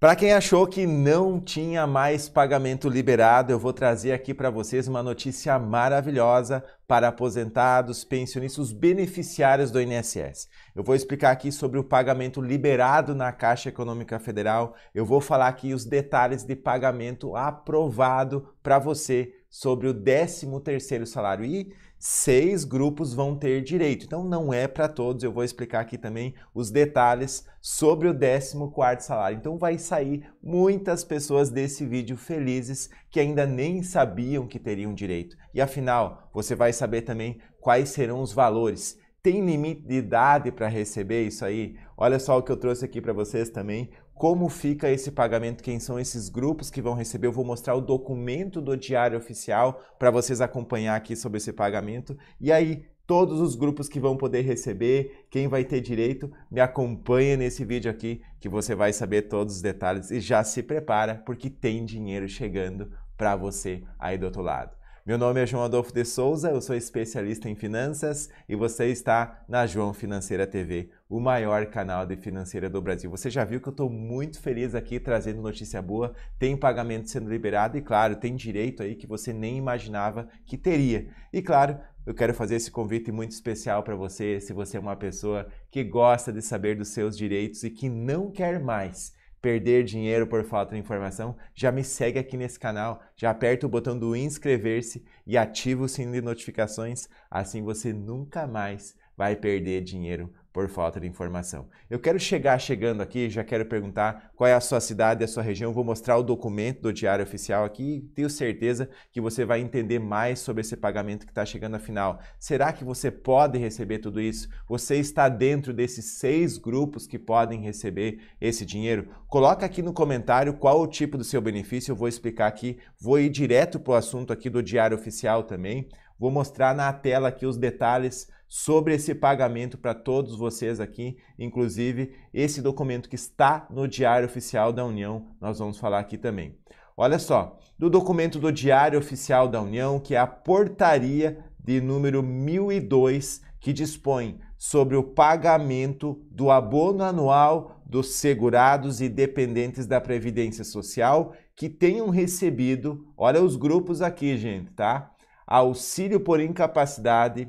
Para quem achou que não tinha mais pagamento liberado, eu vou trazer aqui para vocês uma notícia maravilhosa para aposentados, pensionistas, beneficiários do INSS. Eu vou explicar aqui sobre o pagamento liberado na Caixa Econômica Federal. Eu vou falar aqui os detalhes de pagamento aprovado para você sobre o 13º salário e seis grupos vão ter direito. Então não é para todos, eu vou explicar aqui também os detalhes sobre o 14º salário. Então vai sair muitas pessoas desse vídeo felizes que ainda nem sabiam que teriam direito. E afinal, você vai saber também quais serão os valores. Tem limite de idade para receber isso aí? Olha só o que eu trouxe aqui para vocês também, como fica esse pagamento, quem são esses grupos que vão receber. Eu vou mostrar o documento do Diário Oficial para vocês acompanhar aqui sobre esse pagamento. E aí, todos os grupos que vão poder receber, quem vai ter direito, me acompanha nesse vídeo aqui que você vai saber todos os detalhes e já se prepara porque tem dinheiro chegando para você aí do outro lado. Meu nome é João Adolfo de Souza, eu sou especialista em finanças e você está na João Financeira TV, o maior canal de financeira do Brasil. Você já viu que eu estou muito feliz aqui trazendo notícia boa, tem pagamento sendo liberado e, claro, tem direito aí que você nem imaginava que teria. E, claro, eu quero fazer esse convite muito especial para você, se você é uma pessoa que gosta de saber dos seus direitos e que não quer mais perder dinheiro por falta de informação, já me segue aqui nesse canal, já aperta o botão do inscrever-se e ativa o sininho de notificações, assim você nunca mais vai perder dinheiro por falta de informação. Eu quero chegar chegando aqui, já quero perguntar qual é a sua cidade, a sua região, vou mostrar o documento do Diário Oficial aqui e tenho certeza que você vai entender mais sobre esse pagamento que está chegando afinal. Será que você pode receber tudo isso? Você está dentro desses seis grupos que podem receber esse dinheiro? Coloca aqui no comentário qual o tipo do seu benefício, eu vou explicar aqui, vou ir direto para o assunto aqui do Diário Oficial também, vou mostrar na tela aqui os detalhes sobre esse pagamento para todos vocês aqui, inclusive esse documento que está no Diário Oficial da União, nós vamos falar aqui também. Olha só, do documento do Diário Oficial da União, que é a portaria de número 1002, que dispõe sobre o pagamento do abono anual dos segurados e dependentes da Previdência Social que tenham recebido, olha os grupos aqui, gente, tá? Auxílio por incapacidade,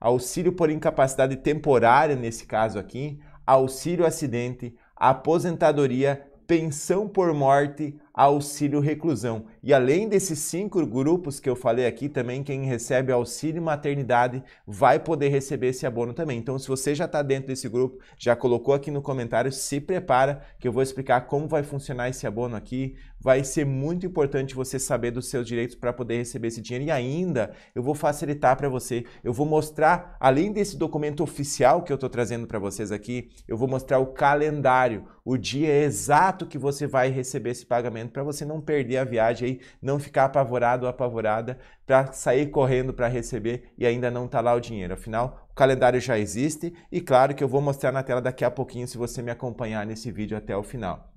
auxílio por incapacidade temporária, nesse caso aqui, auxílio acidente, aposentadoria, pensão por morte, auxílio reclusão. E além desses cinco grupos que eu falei aqui, também quem recebe auxílio maternidade vai poder receber esse abono também. Então, se você já está dentro desse grupo, já colocou aqui no comentário, se prepara que eu vou explicar como vai funcionar esse abono aqui, vai ser muito importante você saber dos seus direitos para poder receber esse dinheiro. E ainda, eu vou facilitar para você, eu vou mostrar, além desse documento oficial que eu estou trazendo para vocês aqui, eu vou mostrar o calendário, o dia exato que você vai receber esse pagamento para você não perder a viagem aí, não ficar apavorado ou apavorada para sair correndo para receber e ainda não está lá o dinheiro. Afinal, o calendário já existe e claro que eu vou mostrar na tela daqui a pouquinho se você me acompanhar nesse vídeo até o final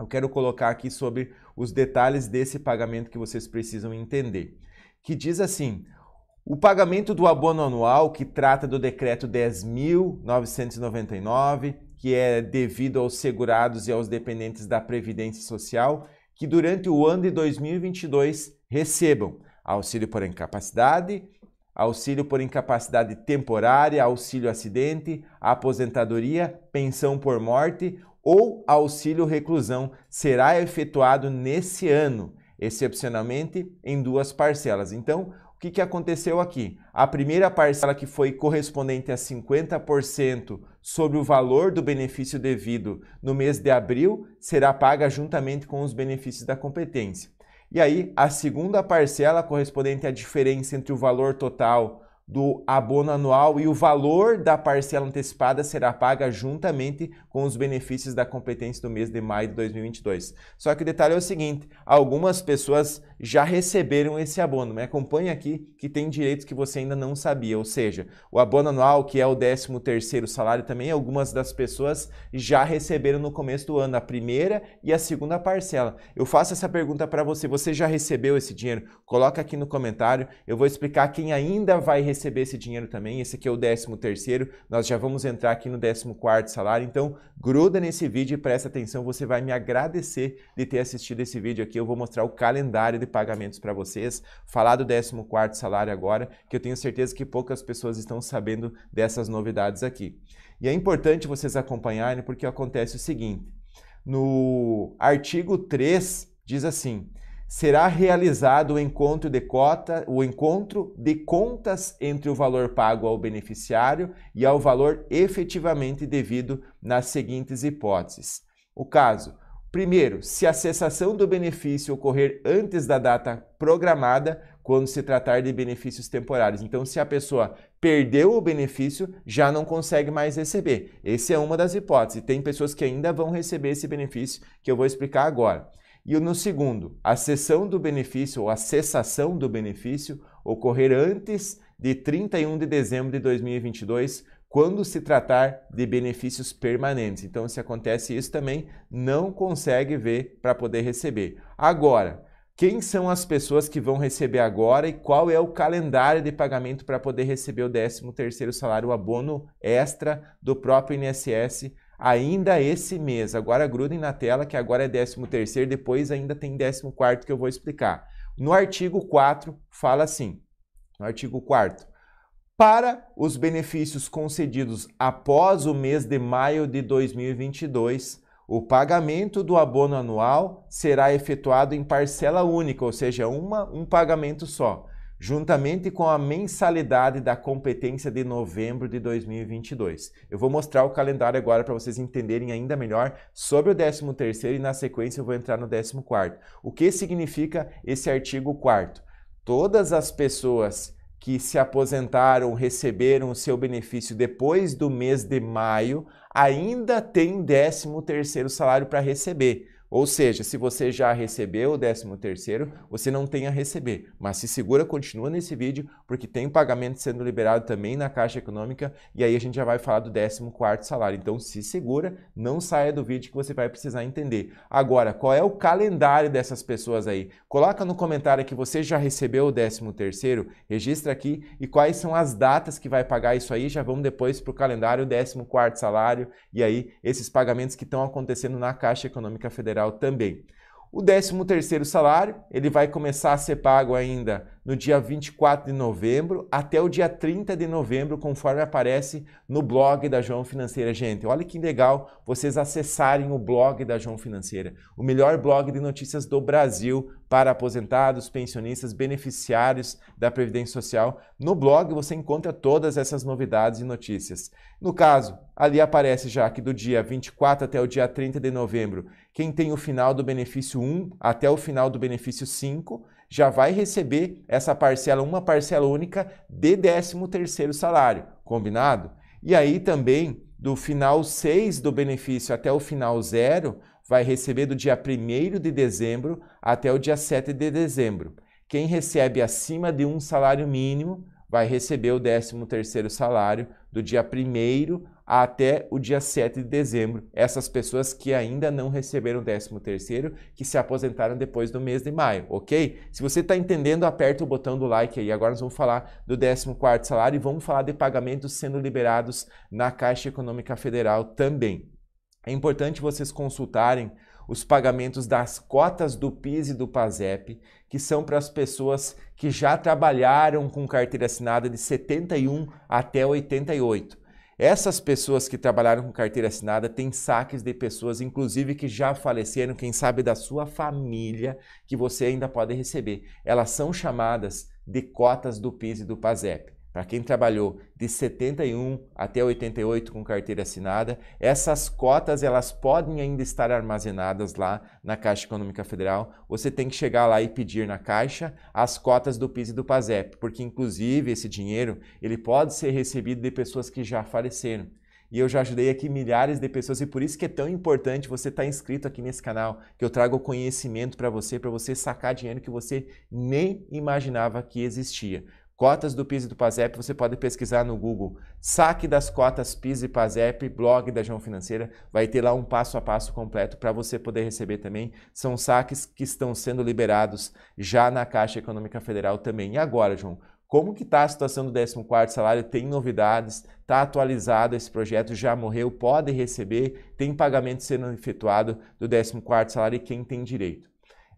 eu quero colocar aqui sobre os detalhes desse pagamento que vocês precisam entender. Que diz assim: o pagamento do abono anual, que trata do decreto 10.999, que é devido aos segurados e aos dependentes da Previdência Social, que durante o ano de 2022 recebam auxílio por incapacidade, auxílio por incapacidade temporária, auxílio acidente, aposentadoria, pensão por morte ou auxílio reclusão será efetuado nesse ano, excepcionalmente em duas parcelas. Então, o que, que aconteceu aqui? A primeira parcela, que foi correspondente a 50% sobre o valor do benefício devido no mês de abril, será paga juntamente com os benefícios da competência. E aí, a segunda parcela, correspondente à diferença entre o valor total do abono anual e o valor da parcela antecipada será paga juntamente com os benefícios da competência do mês de maio de 2022. Só que o detalhe é o seguinte: algumas pessoas já receberam esse abono. Me acompanha aqui que tem direitos que você ainda não sabia, ou seja, o abono anual, que é o 13 terceiro salário também, algumas das pessoas já receberam no começo do ano a primeira e a segunda parcela. Eu faço essa pergunta para você, você já recebeu esse dinheiro? Coloca aqui no comentário, eu vou explicar quem ainda vai receber esse dinheiro também. Esse aqui é o 13 terceiro, nós já vamos entrar aqui no 14 salário, então gruda nesse vídeo e presta atenção, você vai me agradecer de ter assistido esse vídeo aqui. Eu vou mostrar o calendário de pagamentos para vocês, falar do 14º salário agora, que eu tenho certeza que poucas pessoas estão sabendo dessas novidades aqui. E é importante vocês acompanharem porque acontece o seguinte, no artigo 3 diz assim: será realizado o encontro de cota, o encontro de contas entre o valor pago ao beneficiário e ao valor efetivamente devido nas seguintes hipóteses. O caso Primeiro, se a cessação do benefício ocorrer antes da data programada, quando se tratar de benefícios temporários. Então, se a pessoa perdeu o benefício, já não consegue mais receber. Essa é uma das hipóteses. Tem pessoas que ainda vão receber esse benefício, que eu vou explicar agora. E no segundo, a cessão do benefício ou a cessação do benefício ocorrer antes de 31 de dezembro de 2022, quando se tratar de benefícios permanentes. Então, se acontece isso também, não consegue ver para poder receber. Agora, quem são as pessoas que vão receber agora e qual é o calendário de pagamento para poder receber o 13º salário, o abono extra do próprio INSS ainda esse mês. Agora grudem na tela que agora é 13º, depois ainda tem 14º que eu vou explicar. No artigo 4 fala assim, no artigo 4 para os benefícios concedidos após o mês de maio de 2022, o pagamento do abono anual será efetuado em parcela única, ou seja, uma, um pagamento só, juntamente com a mensalidade da competência de novembro de 2022. Eu vou mostrar o calendário agora para vocês entenderem ainda melhor sobre o 13º e na sequência eu vou entrar no 14º. O que significa esse artigo 4 Todas as pessoas que se aposentaram receberam o seu benefício depois do mês de maio ainda tem 13 terceiro salário para receber. Ou seja, se você já recebeu o 13 terceiro, você não tem a receber, mas se segura, continua nesse vídeo, porque tem pagamento sendo liberado também na Caixa Econômica e aí a gente já vai falar do 14 quarto salário. Então se segura, não saia do vídeo que você vai precisar entender. Agora, qual é o calendário dessas pessoas aí? Coloca no comentário que você já recebeu o 13 terceiro, registra aqui e quais são as datas que vai pagar isso aí, já vamos depois para o calendário, 14 quarto salário e aí esses pagamentos que estão acontecendo na Caixa Econômica Federal Federal também. O 13º salário, ele vai começar a ser pago ainda no dia 24 de novembro até o dia 30 de novembro, conforme aparece no blog da João Financeira. Gente, olha que legal vocês acessarem o blog da João Financeira, o melhor blog de notícias do Brasil para aposentados, pensionistas, beneficiários da Previdência Social. No blog você encontra todas essas novidades e notícias. No caso, ali aparece já que do dia 24 até o dia 30 de novembro, quem tem o final do benefício 1 até o final do benefício 5 já vai receber essa parcela, uma parcela única de 13º salário, combinado? E aí também, do final 6 do benefício até o final 0, vai receber do dia 1 de dezembro até o dia 7 de dezembro. Quem recebe acima de um salário mínimo vai receber o 13º salário do dia 1 até o dia 7 de dezembro. Essas pessoas que ainda não receberam o 13º, que se aposentaram depois do mês de maio, ok? Se você está entendendo, aperta o botão do like aí. Agora nós vamos falar do 14º salário e vamos falar de pagamentos sendo liberados na Caixa Econômica Federal também. É importante vocês consultarem os pagamentos das cotas do PIS e do PASEP, que são para as pessoas que já trabalharam com carteira assinada de 71 até 88. Essas pessoas que trabalharam com carteira assinada têm saques de pessoas, inclusive que já faleceram, quem sabe da sua família, que você ainda pode receber. Elas são chamadas de cotas do PIS e do PASEP para quem trabalhou de 71 até 88 com carteira assinada, essas cotas elas podem ainda estar armazenadas lá na Caixa Econômica Federal. Você tem que chegar lá e pedir na Caixa as cotas do PIS e do PASEP, porque inclusive esse dinheiro ele pode ser recebido de pessoas que já faleceram. E eu já ajudei aqui milhares de pessoas e por isso que é tão importante você estar tá inscrito aqui nesse canal, que eu trago conhecimento para você, para você sacar dinheiro que você nem imaginava que existia. Cotas do PIS e do PASEP, você pode pesquisar no Google. Saque das cotas PIS e PASEP, blog da João Financeira, vai ter lá um passo a passo completo para você poder receber também. São saques que estão sendo liberados já na Caixa Econômica Federal também. E agora, João, como que está a situação do 14º salário? Tem novidades? Está atualizado esse projeto? Já morreu? Pode receber? Tem pagamento sendo efetuado do 14º salário e quem tem direito?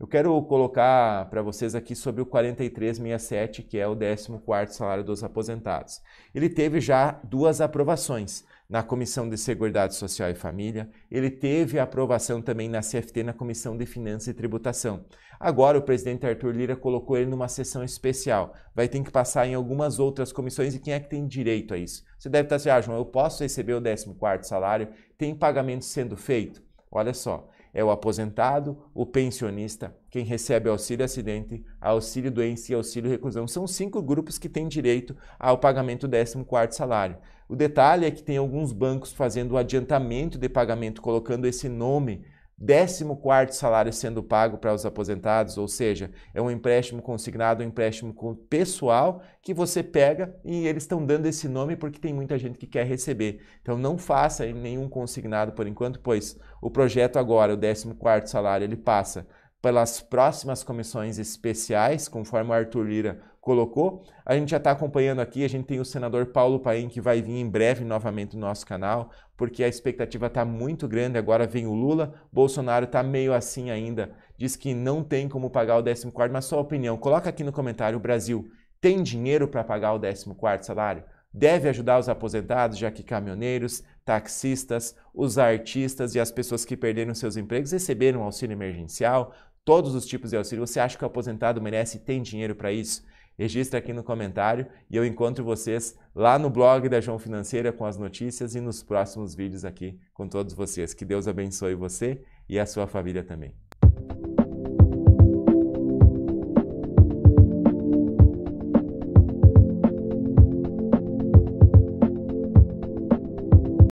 Eu quero colocar para vocês aqui sobre o 4367, que é o 14 salário dos aposentados. Ele teve já duas aprovações na Comissão de Seguridade Social e Família, ele teve aprovação também na CFT, na Comissão de Finanças e Tributação. Agora o presidente Arthur Lira colocou ele numa sessão especial. Vai ter que passar em algumas outras comissões e quem é que tem direito a isso? Você deve estar se assim, ah, João, eu posso receber o 14 salário? Tem pagamento sendo feito? Olha só, é o aposentado, o pensionista, quem recebe auxílio acidente, auxílio doença e auxílio reclusão. São cinco grupos que têm direito ao pagamento do 14 salário. O detalhe é que tem alguns bancos fazendo o adiantamento de pagamento, colocando esse nome 14 salário sendo pago para os aposentados, ou seja, é um empréstimo consignado, um empréstimo pessoal que você pega e eles estão dando esse nome porque tem muita gente que quer receber. Então não faça nenhum consignado por enquanto, pois o projeto agora, o 14 salário, ele passa pelas próximas comissões especiais, conforme o Arthur Lira colocou. A gente já está acompanhando aqui, a gente tem o senador Paulo Paim que vai vir em breve novamente no nosso canal, porque a expectativa está muito grande. Agora vem o Lula, Bolsonaro está meio assim ainda, diz que não tem como pagar o 14, mas sua opinião, coloca aqui no comentário: o Brasil tem dinheiro para pagar o 14 salário? Deve ajudar os aposentados, já que caminhoneiros, taxistas, os artistas e as pessoas que perderam seus empregos receberam auxílio emergencial, todos os tipos de auxílio. Você acha que o aposentado merece e tem dinheiro para isso? Registra aqui no comentário e eu encontro vocês lá no blog da João Financeira com as notícias e nos próximos vídeos aqui com todos vocês. Que Deus abençoe você e a sua família também.